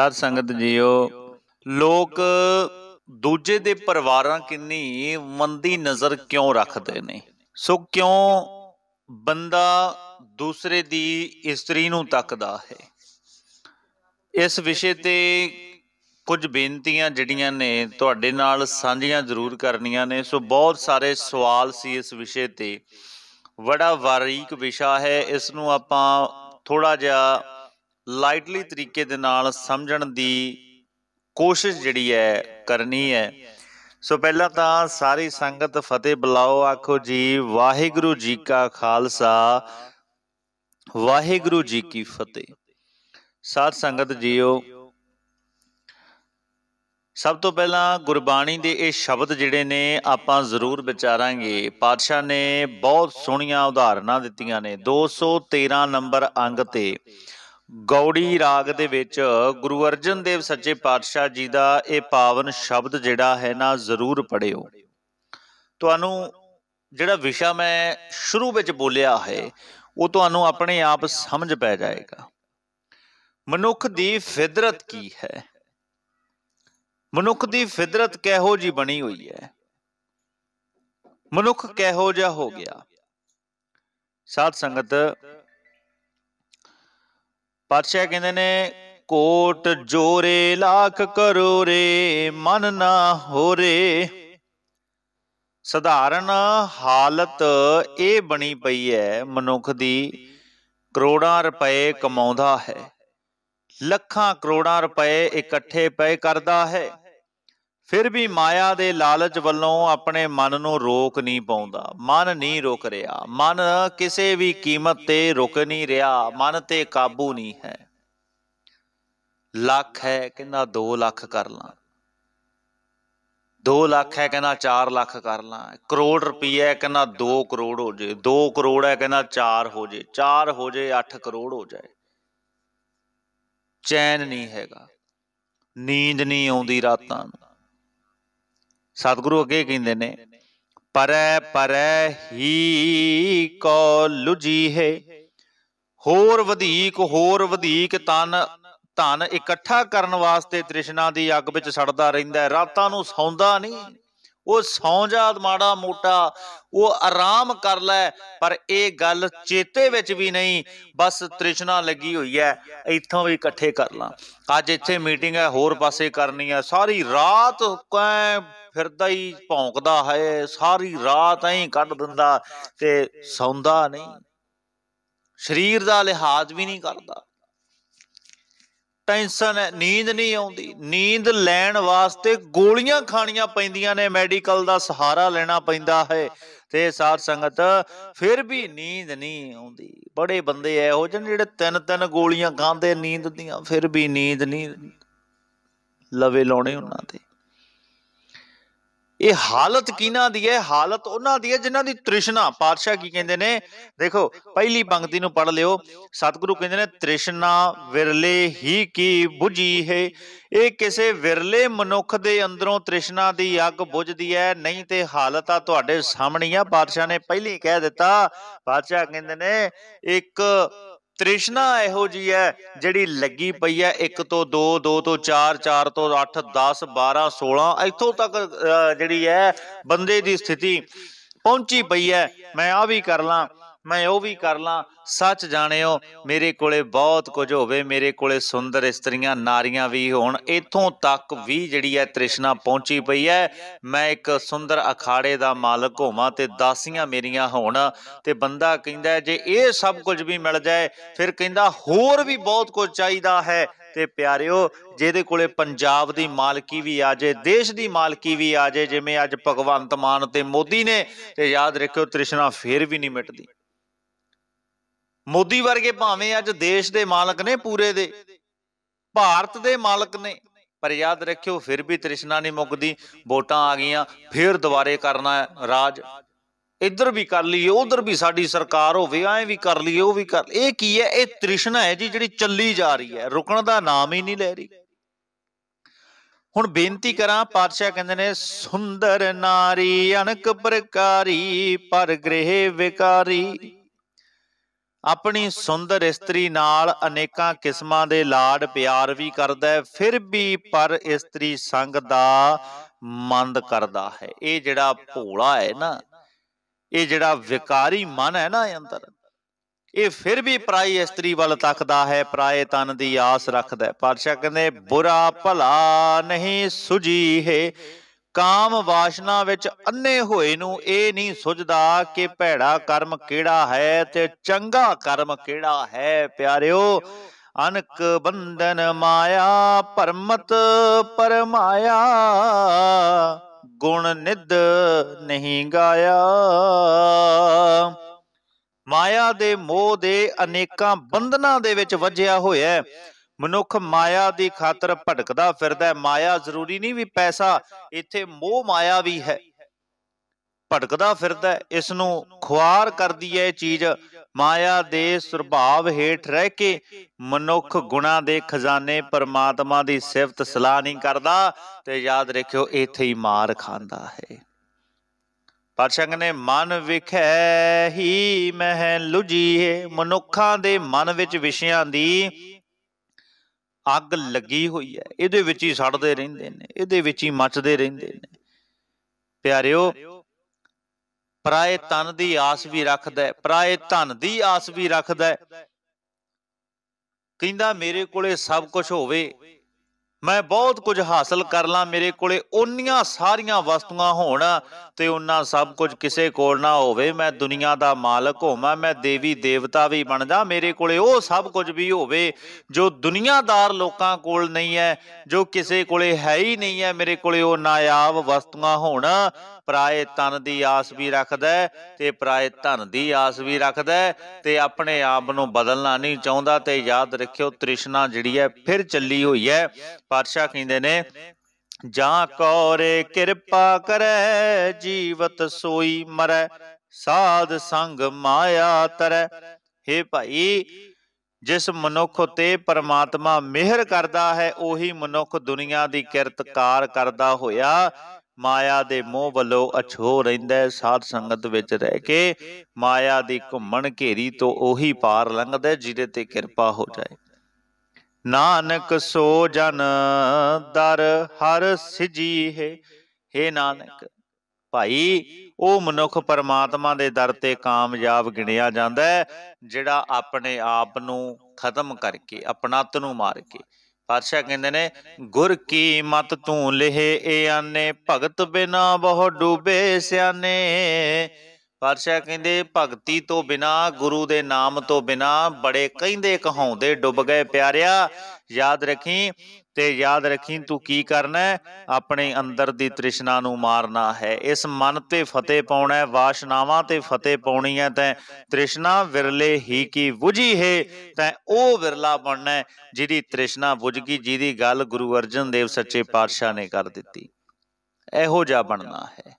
ਸਾਧ ਸੰਗਤ ਜੀਓ ਲੋਕ ਦੂਜੇ ਦੇ ਪਰਿਵਾਰਾਂ ਕਿੰਨੀ ਮੰਦੀ ਨਜ਼ਰ ਕਿਉਂ ਰੱਖਦੇ ਨੇ ਸੋ ਕਿਉਂ ਬੰਦਾ ਦੂਸਰੇ ਦੀ ਇਸਤਰੀ ਨੂੰ ਤੱਕਦਾ ਹੈ ਇਸ ਵਿਸ਼ੇ ਤੇ ਕੁਝ ਬੇਨਤੀਆਂ ਜਿਹੜੀਆਂ ਨੇ ਤੁਹਾਡੇ ਨਾਲ ਸਾਂਝੀਆਂ ਜ਼ਰੂਰ ਕਰਨੀਆਂ ਨੇ ਸੋ ਬਹੁਤ ਸਾਰੇ ਸਵਾਲ ਸੀ ਇਸ ਵਿਸ਼ੇ ਤੇ ਬੜਾ ਵਾਰੀਕ ਵਿਸ਼ਾ ਹੈ ਇਸ ਨੂੰ ਆਪਾਂ ਥੋੜਾ ਜਿਹਾ ਲਾਈਟਲੀ ਤਰੀਕੇ ਦੇ ਨਾਲ ਸਮਝਣ ਦੀ ਕੋਸ਼ਿਸ਼ ਜਿਹੜੀ ਹੈ ਕਰਨੀ ਹੈ ਸੋ ਪਹਿਲਾਂ ਤਾਂ ਸਾਰੀ ਸੰਗਤ ਫਤਿਹ ਬੁਲਾਓ ਆਖੋ ਜੀ ਵਾਹਿਗੁਰੂ ਜੀ ਕਾ ਖਾਲਸਾ ਵਾਹਿਗੁਰੂ ਜੀ ਕੀ ਫਤਿਹ ਸਾਧ ਸੰਗਤ ਜੀਓ ਸਭ ਤੋਂ ਪਹਿਲਾਂ ਗੁਰਬਾਣੀ ਦੇ ਇਹ ਸ਼ਬਦ ਜਿਹੜੇ ਨੇ ਆਪਾਂ ਜ਼ਰੂਰ ਵਿਚਾਰਾਂਗੇ ਪਾਤਸ਼ਾਹ ਨੇ ਬਹੁਤ ਸੋਹਣੀਆਂ ਉਦਾਹਰਨਾਂ ਦਿੱਤੀਆਂ ਨੇ 213 ਨੰਬਰ ਅੰਗ ਤੇ ਗੌੜੀ ਰਾਗ ਦੇ ਵਿੱਚ ਗੁਰੂ ਅਰਜਨ ਦੇਵ ਸੱਚੇ ਪਾਤਸ਼ਾਹ ਜੀ ਦਾ ਇਹ ਪਾਵਨ ਸ਼ਬਦ ਜਿਹੜਾ ਹੈ ਨਾ ਜ਼ਰੂਰ ਪੜਿਓ ਤੁਹਾਨੂੰ ਜਿਹੜਾ ਵਿਸ਼ਾ ਮੈਂ ਸ਼ੁਰੂ ਵਿੱਚ ਬੋਲਿਆ ਹੈ ਉਹ ਤੁਹਾਨੂੰ ਆਪਣੇ ਆਪ ਸਮਝ ਪੈ ਜਾਏਗਾ ਮਨੁੱਖ ਦੀ ਫਿਦਰਤ ਕੀ ਹੈ ਮਨੁੱਖ ਦੀ ਫਿਦਰਤ ਕਿਹੋ ਜੀ ਬਣੀ ਹੋਈ ਹੈ ਮਨੁੱਖ ਕਿਹੋ ਜਿਹਾ ਹੋ ਗਿਆ ਸਾਧ ਸੰਗਤ ਪਾਤਸ਼ਾਹ ਕਹਿੰਦੇ ਨੇ ਕੋਟ ਜੋਰੇ ਲੱਖ ਕਰੋਰੇ ਮਨ ਨਾ ਹੋਰੇ ਸਧਾਰਨ ਹਾਲਤ ਇਹ ਬਣੀ ਪਈ ਹੈ ਮਨੁੱਖ ਦੀ ਕਰੋੜਾਂ ਰੁਪਏ ਕਮਾਉਂਦਾ ਹੈ ਲੱਖਾਂ ਕਰੋੜਾਂ ਰੁਪਏ ਇਕੱਠੇ ਪਏ ਕਰਦਾ ਹੈ ਫਿਰ ਵੀ ਮਾਇਆ ਦੇ ਲਾਲਚ ਵੱਲੋਂ ਆਪਣੇ ਮਨ ਨੂੰ ਰੋਕ ਨਹੀਂ ਪਾਉਂਦਾ ਮਨ ਨਹੀਂ ਰੁਕ ਰਿਹਾ ਮਨ ਕਿਸੇ ਵੀ ਕੀਮਤ ਤੇ ਰੁਕ ਨਹੀਂ ਰਿਹਾ ਮਨ ਤੇ ਕਾਬੂ ਨਹੀਂ ਹੈ ਲੱਖ ਹੈ ਕਹਿੰਦਾ 2 ਲੱਖ ਕਰ ਲਾਂ 2 ਲੱਖ ਹੈ ਕਹਿੰਦਾ 4 ਲੱਖ ਕਰ ਲਾਂ ਕਰੋੜ ਰੁਪਈਆ ਕਹਿੰਦਾ 2 ਕਰੋੜ ਹੋ ਜੇ 2 ਕਰੋੜ ਹੈ ਕਹਿੰਦਾ 4 ਹੋ ਜੇ 4 ਹੋ ਜੇ 8 ਕਰੋੜ ਹੋ ਜਾਏ ਚੈਨ ਨਹੀਂ ਹੈਗਾ ਨੀਂਦ ਨਹੀਂ ਆਉਂਦੀ ਰਾਤਾਂ ਨੂੰ ਸਤਿਗੁਰੂ ਅੱਗੇ ਕਹਿੰਦੇ ਨੇ ਪਰੈ ਪਰੈ ਹੀ ਕੋ ਲੁਜੀ ਹੈ ਹੋਰ ਵਧੇਕ ਹੋਰ ਵਧੇਕ ਤਨ ਧਨ ਇਕੱਠਾ ਕਰਨ ਵਾਸਤੇ ਤ੍ਰਿਸ਼ਨਾ ਦੀ ਅੱਗ ਵਿੱਚ ਸੜਦਾ ਰਹਿੰਦਾ ਰਾਤਾਂ ਨੂੰ ਸੌਂਦਾ ਨਹੀਂ ਉਹ ਸੌ ਜਾ ਮਾੜਾ ਮੋਟਾ ਉਹ ਆਰਾਮ ਕਰ ਲੈ ਪਰ ਇਹ ਗੱਲ ਚੇਤੇ ਵਿੱਚ ਵੀ ਨਹੀਂ ਬਸ ਤ੍ਰਿਸ਼ਨਾ ਲੱਗੀ ਹੋਈ ਹੈ ਇੱਥੋਂ ਵੀ ਇਕੱਠੇ ਕਰ ਲਾਂ ਅੱਜ ਇੱਥੇ ਮੀਟਿੰਗ ਹੈ ਹੋਰ ਪਾਸੇ ਕਰਨੀ ਹੈ ਸਾਰੀ ਰਾਤ ਕੈ ਫਿਰਦਾ ਹੀ ਭੌਂਕਦਾ ਹੈ ਸਾਰੀ ਰਾਤ ਐਂ ਕੱਢ ਦਿੰਦਾ ਤੇ ਸੌਂਦਾ ਨਹੀਂ ਸਰੀਰ ਦਾ ਲਿਹਾਜ਼ ਵੀ ਨਹੀਂ ਕਰਦਾ ਟੈਨਸ਼ਨ ਹੈ ਨੀਂਦ ਨਹੀਂ ਆਉਂਦੀ ਨੀਂਦ ਲੈਣ ਵਾਸਤੇ ਗੋਲੀਆਂ ਖਾਣੀਆਂ ਪੈਂਦੀਆਂ ਨੇ ਮੈਡੀਕਲ ਦਾ ਸਹਾਰਾ ਲੈਣਾ ਪੈਂਦਾ ਹੈ ਤੇ ਸਾਧ ਸੰਗਤ ਫਿਰ ਵੀ ਨੀਂਦ ਨਹੀਂ ਆਉਂਦੀ ਬੜੇ ਬੰਦੇ ਇਹੋ ਜਿਹੇ ਜਿਹੜੇ ਤਿੰਨ ਤਿੰਨ ਗੋਲੀਆਂ ਖਾਂਦੇ ਨੀਂਦ ਦੀਆਂ ਫਿਰ ਵੀ ਨੀਂਦ ਨਹੀਂ ਲਵੇ ਲਾਉਣੇ ਉਹਨਾਂ ਤੇ ਇਹ ਹਾਲਤ ਕਿਨਾਂ ਦੀ ਹੈ ਹਾਲਤ ਉਹਨਾਂ ਦੀ ਹੈ ਜਿਨ੍ਹਾਂ ਦੀ ਤ੍ਰਿਸ਼ਨਾ ਪਾਤਸ਼ਾਹ ਕੀ ਕਹਿੰਦੇ ਨੇ ਦੇਖੋ ਪਹਿਲੀ ਪੰਕਤੀ ਨੂੰ ਪੜ ਲਿਓ ਸਤਿਗੁਰੂ ਕਹਿੰਦੇ ਨੇ ਤ੍ਰਿਸ਼ਨਾ ਵਿਰਲੇ ਹੀ ਕੀ 부ਜੀ ਹੈ ਇਹ ਕਿਸੇ ਵਿਰਲੇ ਮਨੁੱਖ ਦੇ ਅੰਦਰੋਂ ਤ੍ਰਿਸ਼ਨਾ ਦੀ ਅੱਗ ਬੁਝਦੀ ਹੈ ਨਹੀਂ ਤੇ ਹਾਲਤ ਆ ਤੁਹਾਡੇ ਸਾਹਮਣੇ ਆ ਪਾਤਸ਼ਾਹ ਨੇ ਪਹਿਲੀ ਕਹਿ ਦਿੱਤਾ ਪਾਤਸ਼ਾਹ ਕਹਿੰਦੇ ਨੇ ਇੱਕ ਤ੍ਰਿਸ਼ਨਾ ਇਹੋ ਜੀ ਹੈ ਜਿਹੜੀ ਲੱਗੀ ਪਈ ਹੈ 1 ਤੋਂ 2 2 ਤੋਂ 4 4 ਤੋਂ 8 10 12 16 ਇੱਥੋਂ ਤੱਕ ਜਿਹੜੀ ਹੈ ਬੰਦੇ ਦੀ ਸਥਿਤੀ ਪਹੁੰਚੀ ਪਈ ਹੈ ਮੈਂ ਆ ਵੀ ਕਰ ਲਾਂ ਮੈਂ ਉਹ ਵੀ ਕਰ ਲਾਂ ਸੱਚ ਜਾਣਿਓ ਮੇਰੇ ਕੋਲੇ ਬਹੁਤ ਕੁਝ ਹੋਵੇ ਮੇਰੇ ਕੋਲੇ ਸੁੰਦਰ ਇਸਤਰੀਆਂ ਨਾਰੀਆਂ ਵੀ ਹੋਣ ਇਥੋਂ ਤੱਕ ਵੀ ਜਿਹੜੀ ਹੈ ਤ੍ਰਿਸ਼ਨਾ ਪਹੁੰਚੀ ਪਈ ਹੈ ਮੈਂ ਇੱਕ ਸੁੰਦਰ ਅਖਾੜੇ ਦਾ ਮਾਲਕ ਹੋਵਾਂ ਤੇ ਦਾਸੀਆਂ ਮੇਰੀਆਂ ਹੋਣ ਤੇ ਬੰਦਾ ਕਹਿੰਦਾ ਜੇ ਇਹ ਸਭ ਕੁਝ ਵੀ ਮਿਲ ਜਾਏ ਫਿਰ ਕਹਿੰਦਾ ਹੋਰ ਵੀ ਬਹੁਤ ਕੁਝ ਚਾਹੀਦਾ ਹੈ ਤੇ ਪਿਆਰਿਓ ਜਿਹਦੇ ਕੋਲੇ ਪੰਜਾਬ ਦੀ ਮਾਲਕੀ ਵੀ ਆ ਜੇ ਦੇਸ਼ ਦੀ ਮਾਲਕੀ ਵੀ ਆ ਜੇ ਜਿਵੇਂ ਅੱਜ ਭਗਵੰਤ ਮਾਨ ਤੇ ਮੋਦੀ ਨੇ ਤੇ ਯਾਦ ਰੱਖਿਓ ਤ੍ਰਿਸ਼ਨਾ ਫੇਰ ਵੀ ਨਹੀਂ ਮਿਟਦੀ ਮੋਦੀ ਵਰਗੇ ਭਾਵੇਂ ਅੱਜ ਦੇਸ਼ ਦੇ ਮਾਲਕ ਨੇ ਪੂਰੇ ਦੇ ਭਾਰਤ ਦੇ ਮਾਲਕ ਨੇ ਪਰ ਯਾਦ ਰੱਖਿਓ ਫਿਰ ਵੀ ਤ੍ਰਿਸ਼ਨਾ ਨਹੀਂ ਮੁੱਕਦੀ ਵੋਟਾਂ ਆ ਗਈਆਂ ਫਿਰ ਦੁਬਾਰੇ ਕਰਨਾ ਰਾਜ ਇੱਧਰ ਵੀ ਕਰ ਲਈਏ ਉਧਰ ਵੀ ਸਾਡੀ ਸਰਕਾਰ ਹੋਵੇ ਐਂ ਵੀ ਕਰ ਲਈਏ ਉਹ ਵੀ ਕਰ ਇਹ ਕੀ ਹੈ ਇਹ ਤ੍ਰਿਸ਼ਨਾ ਹੈ ਜੀ ਜਿਹੜੀ ਚੱਲੀ ਜਾ ਰਹੀ ਹੈ ਰੁਕਣ ਦਾ ਨਾਮ ਹੀ ਨਹੀਂ ਲੈ ਰਹੀ ਹੁਣ ਬੇਨਤੀ ਕਰਾਂ ਪਾਤਸ਼ਾਹ ਕਹਿੰਦੇ ਨੇ ਸੁੰਦਰ ਨਾਰੀ ਅਣਕ ਪ੍ਰਕਾਰੀ ਪਰ ਗ੍ਰਹਿ ਵਿਕਾਰੀ ਆਪਣੀ ਸੁੰਦਰ ਇਸਤਰੀ ਨਾਲ ਅਨੇਕਾਂ ਕਿਸਮਾਂ ਦੇ ਲਾਡ ਪਿਆਰ ਵੀ ਕਰਦਾ ਹੈ ਫਿਰ ਵੀ ਪਰ ਇਸਤਰੀ ਸੰਗ ਦਾ ਮੰਦ ਕਰਦਾ ਹੈ ਇਹ ਜਿਹੜਾ ਭੋਲਾ ਹੈ ਨਾ ਇਹ ਜਿਹੜਾ ਵਿਕਾਰੀ ਮਨ ਹੈ ਨਾ ਅੰਦਰ ਇਹ ਫਿਰ ਵੀ ਪ੍ਰਾਈ ਇਸਤਰੀ ਵੱਲ ਤੱਕਦਾ ਹੈ ਪ੍ਰਾਏ ਤਨ ਦੀ ਆਸ ਰੱਖਦਾ ਹੈ ਪਾਤਸ਼ਾਹ ਕਹਿੰਦੇ ਬੁਰਾ ਭਲਾ ਨਹੀਂ ਸੁਜੀ ਹੈ ਕਾਮ ਵਾਸ਼ਨਾ ਵਿੱਚ ਅੰਨੇ ਹੋਏ ਨੂੰ ਇਹ ਨਹੀਂ ਸੁਝਦਾ ਕਿ ਭੈੜਾ ਕਰਮ ਕਿਹੜਾ ਹੈ ਤੇ ਚੰਗਾ ਕਰਮ ਕਿਹੜਾ ਹੈ ਪਿਆਰਿਓ ਅਨਕ ਬੰਧਨ ਮਾਇਆ ਪਰਮਤ ਪਰਮਾਇਆ ਗੁਣ ਨਿਦ ਨਹੀਂ ਗਾਇਆ ਮਾਇਆ ਦੇ ਮੋਹ ਦੇ ਅਨੇਕਾਂ ਬੰਧਨਾਂ ਦੇ ਵਿੱਚ ਵੱਜਿਆ ਹੋਇਆ ਹੈ ਮਨੁੱਖ ਮਾਇਆ ਦੀ ਖਾਤਰ ਭਟਕਦਾ ਫਿਰਦਾ ਮਾਇਆ ਜ਼ਰੂਰੀ ਨਹੀਂ ਵੀ ਪੈਸਾ ਇੱਥੇ ਮੋਹ ਮਾਇਆ ਵੀ ਹੈ ਭਟਕਦਾ ਫਿਰਦਾ ਇਸ ਨੂੰ ਖੁਆਰ ਕਰਦੀ ਹੈ ਇਹ ਚੀਜ਼ ਮਾਇਆ ਦੇ ਸੁਭਾਵ ਹੇਠ ਰਹਿ ਕੇ ਮਨੁੱਖ ਗੁਣਾ ਦੇ ਖਜ਼ਾਨੇ ਪਰਮਾਤਮਾ ਦੀ ਸਿਫਤ ਸਲਾਹ ਨਹੀਂ ਕਰਦਾ ਤੇ ਯਾਦ ਰੱਖਿਓ ਇੱਥੇ ਹੀ ਮਾਰ ਖਾਂਦਾ ਹੈ ਪਰਸ਼ੰਗ ਨੇ ਮਨ ਵਿਖੈ ਹੀ ਮਹਿ ਲੁਜੀਏ ਮਨੁੱਖਾਂ ਦੇ ਮਨ ਵਿੱਚ ਵਿਸ਼ਿਆਂ ਦੀ ਅੱਗ ਲੱਗੀ ਹੋਈ ਹੈ ਇਹਦੇ ਵਿੱਚ ਹੀ ਸੜਦੇ ਰਹਿੰਦੇ ਨੇ ਇਹਦੇ ਵਿੱਚ ਹੀ ਮੱਚਦੇ ਰਹਿੰਦੇ ਨੇ ਪਿਆਰਿਓ ਪਰਾਏ ਤਨ ਦੀ ਆਸ ਵੀ ਰੱਖਦਾ ਹੈ ਪਰਾਏ ਧਨ ਦੀ ਆਸ ਵੀ ਰੱਖਦਾ ਹੈ ਕਹਿੰਦਾ ਮੇਰੇ ਕੋਲੇ ਸਭ ਕੁਝ ਹੋਵੇ ਮੈਂ ਬਹੁਤ ਕੁਝ ਹਾਸਲ ਕਰ ਲਾਂ ਮੇਰੇ ਕੋਲੇ ਓਨੀਆਂ ਸਾਰੀਆਂ ਵਸਤੂਆਂ ਹੋਣ ਤੇ ਉਹਨਾਂ ਸਭ ਕੁਝ ਕਿਸੇ ਕੋਲ ਨਾ ਹੋਵੇ ਮੈਂ ਦੁਨੀਆ ਦਾ ਮਾਲਕ ਹੋਵਾਂ ਮੈਂ ਦੇਵੀ ਦੇਵਤਾ ਵੀ ਬਣ ਜਾ ਮੇਰੇ ਕੋਲੇ ਉਹ ਸਭ ਕੁਝ ਵੀ ਹੋਵੇ ਜੋ ਦੁਨੀਆਦਾਰ ਲੋਕਾਂ ਕੋਲ ਨਹੀਂ ਹੈ ਜੋ ਕਿਸੇ ਕੋਲੇ ਹੈ ਹੀ ਨਹੀਂ ਹੈ ਮੇਰੇ ਕੋਲੇ ਉਹ ਨਾਯਾਬ ਵਸਤੂਆਂ ਹੋਣ ਪਰਾਏ ਤਨ ਦੀ ਆਸ ਵੀ ਰੱਖਦਾ ਤੇ ਪਰਾਏ ਧਨ ਦੀ ਆਸ ਵੀ ਰੱਖਦਾ ਤੇ ਆਪਣੇ ਆਪ ਨੂੰ ਬਦਲਣਾ ਨਹੀਂ ਚਾਹੁੰਦਾ ਤੇ ਯਾਦ ਰੱਖਿਓ ਤ੍ਰਿਸ਼ਨਾ ਜਿਹੜੀ ਹੈ ਫਿਰ ਚੱਲੀ ਹੋਈ ਹੈ ਪਾਤਸ਼ਾਹ ਕਹਿੰਦੇ ਨੇ ਜਾਂ ਕੋਰੇ ਕਿਰਪਾ ਕਰੈ ਜੀਵਤ ਸੋਈ ਮਰੈ ਸਾਧ ਸੰਗ ਮਾਇਆ ਤਰੈ हे ਭਾਈ ਜਿਸ ਮਨੁੱਖ ਤੇ ਪਰਮਾਤਮਾ ਮਿਹਰ ਕਰਦਾ ਹੈ ਉਹੀ ਮਨੁੱਖ ਦੁਨੀਆ ਦੀ ਕਿਰਤਕਾਰ ਕਰਦਾ ਹੋਇਆ ਮਾਇਆ ਦੇ ਮੋਹ ਵੱਲੋਂ ਅਛੋ ਰਹਿੰਦਾ ਸਾਧ ਸੰਗਤ ਵਿੱਚ ਰਹਿ ਕੇ ਮਾਇਆ ਦੀ ਘੁੰਮਣ ਘੇਰੀ ਤੋਂ ਉਹੀ ਪਾਰ ਲੰਘਦਾ ਜਿਹਦੇ ਤੇ ਕਿਰਪਾ ਹੋ ਜਾਏ ਨਾਨਕ ਸੋ ਜਨ ਦਰ ਹਰ ਸਿਜੀ ਹੈ ਹੇ ਨਾਨਕ ਭਾਈ ਉਹ ਮਨੁੱਖ ਪਰਮਾਤਮਾ ਦੇ ਦਰ ਤੇ ਕਾਮਯਾਬ ਗਿਣਿਆ ਜਾਂਦਾ ਹੈ ਜਿਹੜਾ ਆਪਣੇ ਆਪ ਨੂੰ ਖਤਮ ਕਰਕੇ ਆਪਣਤ ਨੂੰ ਮਾਰ ਕੇ ਪਾਤਸ਼ਾਹ ਕਹਿੰਦੇ ਨੇ ਗੁਰ ਕੀ ਮਤ ਤੂੰ ਲਿਹੇ ਏ ਆਨੇ ਭਗਤ ਬਿਨਾ ਬਹੁ ਡੂਬੇ ਸਿਆਨੇ ਪਾਤਸ਼ਾਹ ਕਹਿੰਦੇ ਭਗਤੀ ਤੋਂ ਬਿਨਾ ਗੁਰੂ ਦੇ ਨਾਮ ਤੋਂ ਬਿਨਾ ਬੜੇ ਕਹਿੰਦੇ ਕਹਾਉਂਦੇ ਡੁੱਬ ਗਏ ਪਿਆਰਿਆ ਯਾਦ ਰੱਖੀ ਤੇ ਯਾਦ ਰੱਖੀ ਤੂੰ ਕੀ ਕਰਨਾ ਆਪਣੇ ਅੰਦਰ ਦੀ ਤ੍ਰਿਸ਼ਨਾ ਨੂੰ ਮਾਰਨਾ ਹੈ ਇਸ ਮਨ ਤੇ ਫਤਿਹ ਪਾਉਣਾ ਹੈ ਵਾਸ਼ਨਾਵਾਂ ਤੇ ਫਤਿਹ ਪਾਉਣੀ ਹੈ ਤੈ ਤ੍ਰਿਸ਼ਨਾ ਵਿਰਲੇ ਹੀ ਕੀ 부ਝੀ ਹੈ ਤੈ ਉਹ ਵਿਰਲਾ ਬਣਨਾ ਜਿਹਦੀ ਤ੍ਰਿਸ਼ਨਾ 부ਝ ਗਈ ਜਿਹਦੀ ਗੱਲ ਗੁਰੂ ਅਰਜਨ ਦੇਵ ਸੱਚੇ ਪਾਤਸ਼ਾਹ ਨੇ ਕਰ ਦਿੱਤੀ ਇਹੋ ਜਿਹਾ ਬਣਨਾ ਹੈ